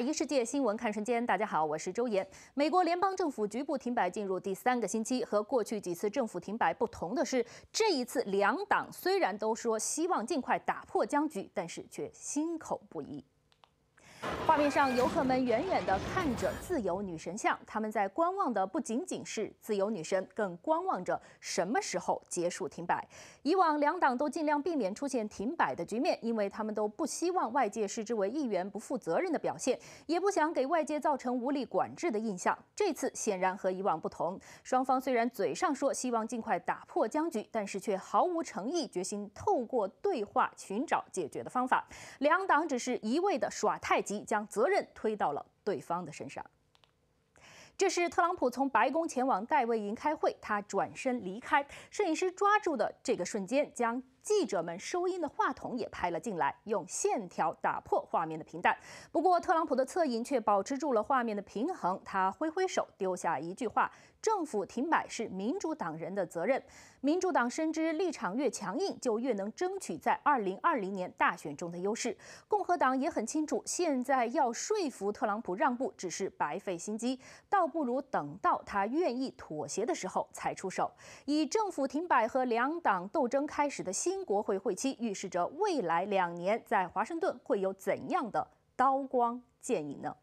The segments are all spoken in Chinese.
一世界新闻看瞬间，大家好，我是周岩。美国联邦政府局部停摆进入第三个星期，和过去几次政府停摆不同的是，这一次两党虽然都说希望尽快打破僵局，但是却心口不一。面上，游客们远远地看着自由女神像，他们在观望的不仅仅是自由女神，更观望着什么时候结束停摆。以往两党都尽量避免出现停摆的局面，因为他们都不希望外界视之为议员不负责任的表现，也不想给外界造成无力管制的印象。这次显然和以往不同，双方虽然嘴上说希望尽快打破僵局，但是却毫无诚意，决心透过对话寻找解决的方法。两党只是一味的耍太极，将。责任推到了对方的身上。这是特朗普从白宫前往戴维营开会，他转身离开，摄影师抓住的这个瞬间将。记者们收音的话筒也拍了进来，用线条打破画面的平淡。不过，特朗普的侧影却保持住了画面的平衡。他挥挥手，丢下一句话：“政府停摆是民主党人的责任。”民主党深知立场越强硬，就越能争取在二零二零年大选中的优势。共和党也很清楚，现在要说服特朗普让步只是白费心机，倒不如等到他愿意妥协的时候才出手。以政府停摆和两党斗争开始的新。国会会期预示着未来两年在华盛顿会有怎样的刀光剑影呢？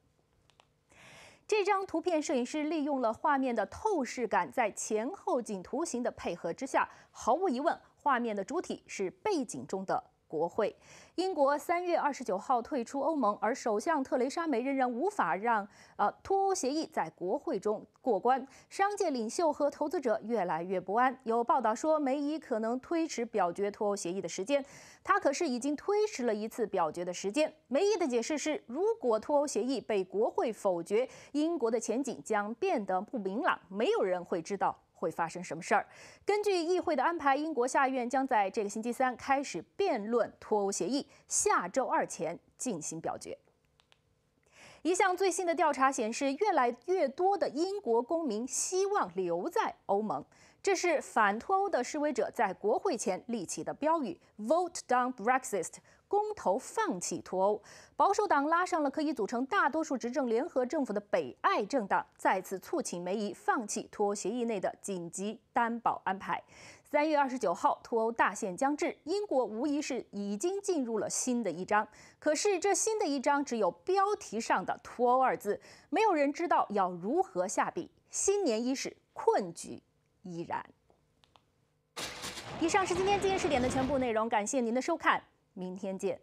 这张图片摄影师利用了画面的透视感，在前后景图形的配合之下，毫无疑问，画面的主体是背景中的。国会，英国三月二十九号退出欧盟，而首相特蕾莎梅仍然无法让呃脱欧协议在国会中过关。商界领袖和投资者越来越不安。有报道说梅姨可能推迟表决脱欧协议的时间，她可是已经推迟了一次表决的时间。梅姨的解释是，如果脱欧协议被国会否决，英国的前景将变得不明朗，没有人会知道。会发生什么事儿？根据议会的安排，英国下院将在这个星期三开始辩论脱欧协议，下周二前进行表决。一项最新的调查显示，越来越多的英国公民希望留在欧盟。这是反脱欧的示威者在国会前立起的标语：“Vote down Brexit。”公投放弃脱欧，保守党拉上了可以组成大多数执政联合政府的北爱政党，再次促请梅姨放弃脱欧协议内的紧急担保安排。三月二十九号，脱欧大限将至，英国无疑是已经进入了新的一章。可是这新的一章只有标题上的“脱欧”二字，没有人知道要如何下笔。新年伊始，困局依然。以上是今天今日视点的全部内容，感谢您的收看。明天见。